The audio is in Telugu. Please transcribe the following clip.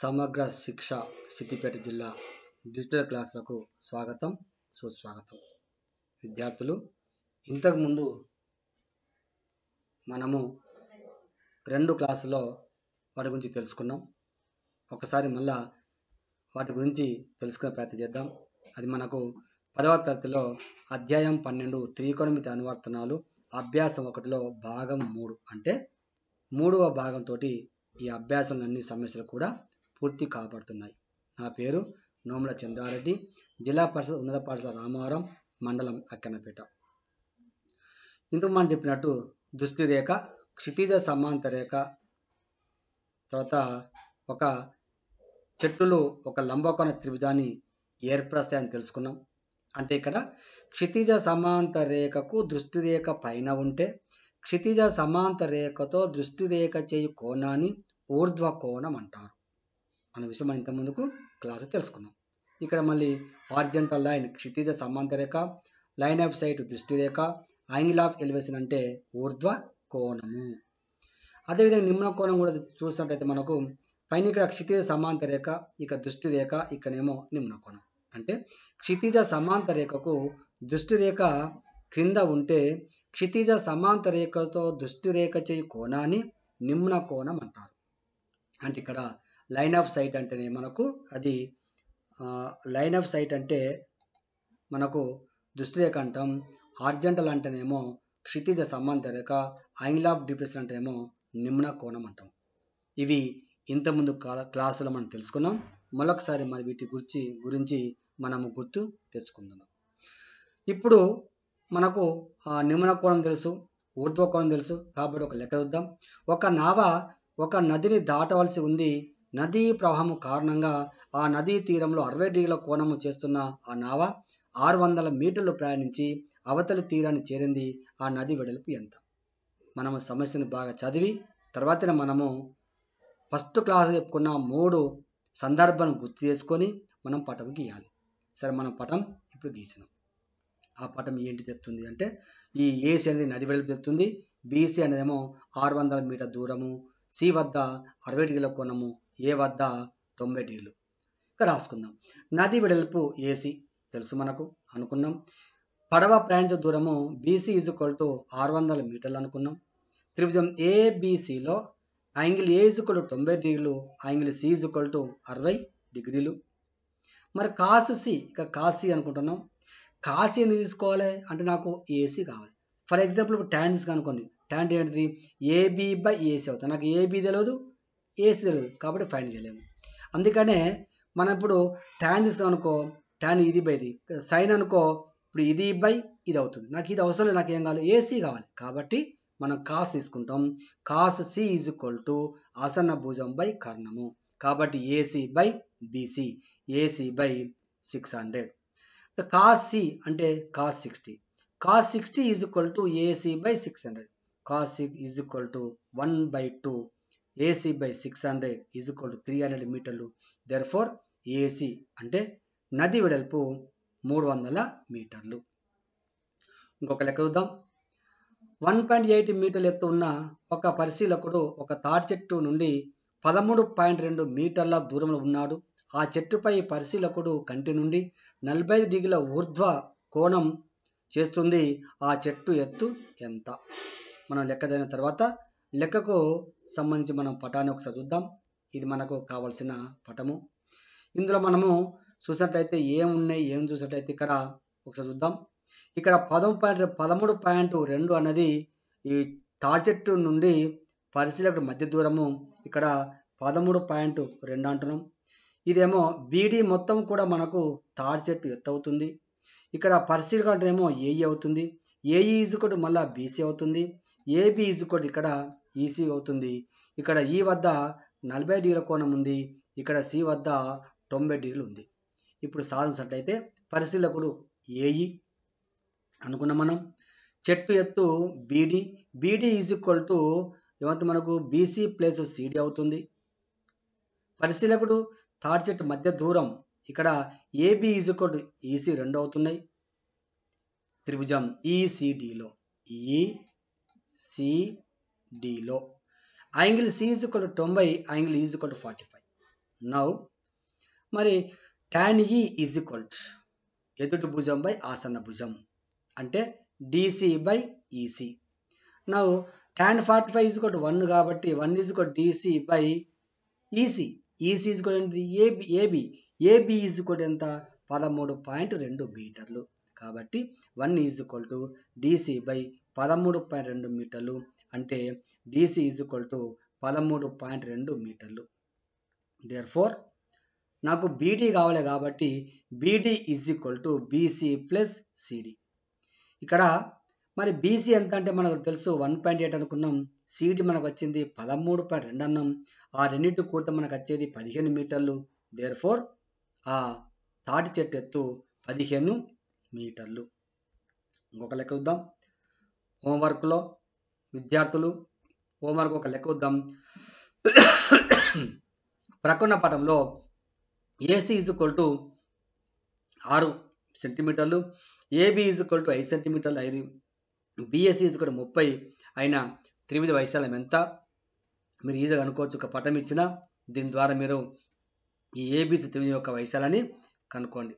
సమగ్ర శిక్ష సిద్దిపేట జిల్లా డిజిటల్ క్లాసులకు స్వాగతం సుస్వాగతం విద్యార్థులు ఇంతకుముందు మనము రెండు క్లాసులో వాటి గురించి తెలుసుకున్నాం ఒకసారి మళ్ళా వాటి గురించి తెలుసుకునే ప్రయత్నం చేద్దాం అది మనకు పదవ తరగతిలో అధ్యాయం పన్నెండు త్రికోణమితి అనువర్తనాలు అభ్యాసం ఒకటిలో భాగం మూడు అంటే మూడవ భాగంతో ఈ అన్ని సమస్యలు కూడా పూర్తి కాబడుతున్నాయి నా పేరు నోముల చంద్రారెడ్డి జిల్లా పరిషత్ ఉన్నత పాఠశాల రామవరం మండలం అక్కనపేట ఇంతకు మనం చెప్పినట్టు దృష్టి రేఖ క్షితిజ సమాంత రేఖ తర్వాత ఒక చెట్టులో ఒక లంబకోణ త్రిభుజాన్ని ఏర్పరుస్తాయని తెలుసుకున్నాం అంటే ఇక్కడ క్షితిజ సమాంత రేఖకు దృష్టి రేఖ పైన ఉంటే క్షితిజ సమాంత రేఖతో దృష్టి రేఖ చేయి కోణాన్ని ఊర్ధ్వ కోణం అంటారు అనే విషయం మనం ఇంతకుముందుకు క్లాస్ తెలుసుకున్నాం ఇక్కడ మళ్ళీ ఆర్జెంటల్ లైన్ క్షితిజ సమాంత రేఖ లైన్ ఆఫ్ సైట్ దృష్టి రేఖ యాంగిల్ ఆఫ్ ఎలివేషన్ అంటే ఊర్ధ్వ కోణము అదేవిధంగా నిమ్న కోణం కూడా చూసినట్టయితే మనకు పైన ఇక్కడ క్షితిజ సమాంత రేఖ ఇక దృష్టి రేఖ ఇక్కడేమో నిమ్న కోణం అంటే క్షితిజ సమాంత రేఖకు దృష్టి రేఖ క్రింద ఉంటే క్షితిజ సమాంత రేఖతో దృష్టి రేఖ చేయి కోణాన్ని నిమ్న కోణం అంటారు అంటే ఇక్కడ లైన్ ఆఫ్ సైట్ అంటేనే మనకు అది లైన్ ఆఫ్ సైట్ అంటే మనకు దుస్తిరేఖ అంటాం అంటేనేమో క్షితిజ సంబంధ రేఖ యాంగిల్ ఆఫ్ డిప్రెషన్ అంటేనేమో నిమ్న కోణం అంటాం ఇవి ఇంతకుముందు క్లాసులో మనం తెలుసుకున్నాం మరొకసారి మరి వీటి గురించి గురించి మనము గుర్తు తెచ్చుకుందాం ఇప్పుడు మనకు నిమ్న కోణం తెలుసు కోణం తెలుసు కాబట్టి ఒక లెక్క చూద్దాం ఒక నావ ఒక నదిని దాటవలసి ఉంది నదీ ప్రవాహం కారణంగా ఆ నదీ తీరంలో అరవై డిగ్రీల కోణము చేస్తున్న ఆ నావ ఆరు వందల మీటర్లు ప్రయాణించి అవతలి తీరాన్ని చేరింది ఆ నది వెడల్పు ఎంత మనము సమస్యను బాగా చదివి తర్వాత మనము ఫస్ట్ క్లాస్ చెప్పుకున్న మూడు సందర్భాలను గుర్తు చేసుకొని మనం పటం గీయాలి సరే మనం పటం ఇప్పుడు గీసినాం ఆ పటం ఏంటి చెప్తుంది అంటే ఈ ఏసీ అనేది నది వెడల్పు చెప్తుంది బీసీ అనేదేమో ఆరు వందల మీటర్ దూరము సి వద్ద అరవై డిగ్రీల కోణము ఏ వద్ద తొంభై డీలు ఇక రాసుకుందాం నది వెడల్పు ఏసీ తెలుసు మనకు అనుకున్నాం పడవ ప్రయాణ దూరము బీసీ ఈజ్ ఈక్వల్ టు ఆరు వందల మీటర్లు అనుకున్నాం త్రిభుజం ఏబిసిలో angle A is equal to తొంభై డిగ్రీలు angle C is equal to అరవై డిగ్రీలు మరి కాసు సి ఇక కాసి అనుకుంటున్నాం కాసి ఎందుకు తీసుకోవాలి అంటే నాకు ఏసీ కావాలి ఫర్ ఎగ్జాంపుల్ ఇప్పుడు ట్యాన్ తీసుకు అనుకోండి ట్యాన్ ఏంటిది ఏబీ బై ఏసీ అవుతుంది నాకు ఏబీ తెలియదు ఏసీ తెలియదు కాబట్టి ఫైండ్ చేయలేము అందుకనే మనం ఇప్పుడు ట్యాన్ తీసుకున్నాం అనుకో ట్యాన్ ఇది బై ఇది సైన్ అనుకో ఇప్పుడు ఇది బై ఇది అవుతుంది నాకు ఇది అవసరం లేదు నాకు ఏం కావాలి ఏసీ కావాలి కాబట్టి మనం కాస్ తీసుకుంటాం cos C is equal to ఆసన్న భుజం బై కర్ణము కాబట్టి AC by BC AC by six hundred cos C అంటే cos sixty cos sixty is equal to AC by six hundred cos is equal to one by two AC by six hundred is three hundred మీటర్లు దెర్ఫోర్ ఏసీ అంటే నది వెడల్పు మూడు వందల మీటర్లు ఇంకొక లెక్క చూద్దాం వన్ పాయింట్ ఎయిట్ మీటర్లు ఎత్తు ఉన్న ఒక పరిశీలకుడు ఒక తాటి చెట్టు నుండి పదమూడు పాయింట్ రెండు మీటర్ల దూరంలో ఉన్నాడు ఆ చెట్టుపై పరిశీలకుడు కంటి నుండి నలభై ఐదు డిగ్రీల ఊర్ధ్వ కోణం చేస్తుంది ఆ చెట్టు ఎత్తు ఎంత మనం లెక్క తర్వాత లెక్కకు సంబంధించి మనం పటాన్ని ఒకసారి చూద్దాం ఇది మనకు కావాల్సిన పటము ఇందులో మనము చూసినట్లయితే ఏం ఉన్నాయి ఏం చూసినట్లయితే ఇక్కడ ఒకసారి చూద్దాం ఇక్కడ పదమూడు పాయింట్ పదమూడు పాయింట్ రెండు అన్నది ఈ తాడ్చెట్టు నుండి పరిశీలకు మధ్య దూరము ఇక్కడ పదమూడు పాయింట్ రెండు అంటున్నాం ఇదేమో బీడీ మొత్తం కూడా మనకు తాడ్చెట్టు చెట్టు ఎత్తు అవుతుంది ఇక్కడ పరిశీలక ఏమో ఏఈ e అవుతుంది ఏఈ ఇజుకోటి మళ్ళీ బీసీ అవుతుంది ఏబి ఇజుకోటి ఇక్కడ ఈసీ అవుతుంది ఇక్కడ ఈ వద్ద నలభై డిగ్రీల కోణం ఉంది ఇక్కడ సి వద్ద తొంభై డిగ్రీలు ఉంది ఇప్పుడు సాధించినట్లయితే పరిశీలకుడు ఏఈ అనుకున్నాం మనం చెట్టు ఎత్తు BD BD is equal to ఏమంత మనకు బీసీ ప్లస్ సిడి అవుతుంది పరిశీలకుడు థర్డ్ చెట్టు మధ్య దూరం ఇక్కడ AB is equal to EC రెండు అవుతున్నాయి త్రిభుజం ఈ ఈసిడి డిలో angle C is equal to తొంభై angle is equal to forty five now మరి tan E is equal to ఎదుటి భుజం బై ఆసన్న భుజం అంటే DC by EC now tan forty five is ఒకటి వన్ కాబట్టి వన్ ఈజ్ ఒకటి DC by EC EC is కూడా ఏంటి ఏబి ఏబి ఏబి ఈజ్ కూడా ఎంత పదమూడు పాయింట్ రెండు మీటర్లు కాబట్టి one is equal to DC by పదమూడు పాయింట్ రెండు మీటర్లు అంటే డిసి ఈజ్ ఈక్వల్ టు పదమూడు పాయింట్ రెండు మీటర్లు దేర్ ఫోర్ నాకు బీడీ కావాలి కాబట్టి BD is equal to BC plus CD ఇక్కడ మరి బీసీ ఎంత అంటే మనకు తెలుసు వన్ పాయింట్ ఎయిట్ అనుకున్నాం సిడి మనకు వచ్చింది పదమూడు పాయింట్ రెండు అన్నాం ఆ రెండింటి కూట మనకు వచ్చేది పదిహేను మీటర్లు దేర్ ఫోర్ ఆ తాటి చెట్టు ఎత్తు పదిహేను మీటర్లు ఇంకొక లెక్క చూద్దాం హోంవర్క్లో విద్యార్థులు హోంవర్క్ ఒక లెక్క వద్దాం ప్రకటన పటంలో ఏసీ ఈజ్ ఈక్వల్ టు ఆరు సెంటీమీటర్లు ఏబి ఈజ్ ఈక్వల్ టు ఐదు సెంటీమీటర్లు ఐదు బిఎస్సి ఈజ్ ఈక్వల్ ముప్పై అయిన త్రివిధ వైశాల్యం ఎంత మీరు ఈజీగా అనుకోవచ్చు ఒక పటం ఇచ్చిన దీని ద్వారా మీరు ఈ ఏబిసి త్రివిధ యొక్క వైశాలని కనుక్కోండి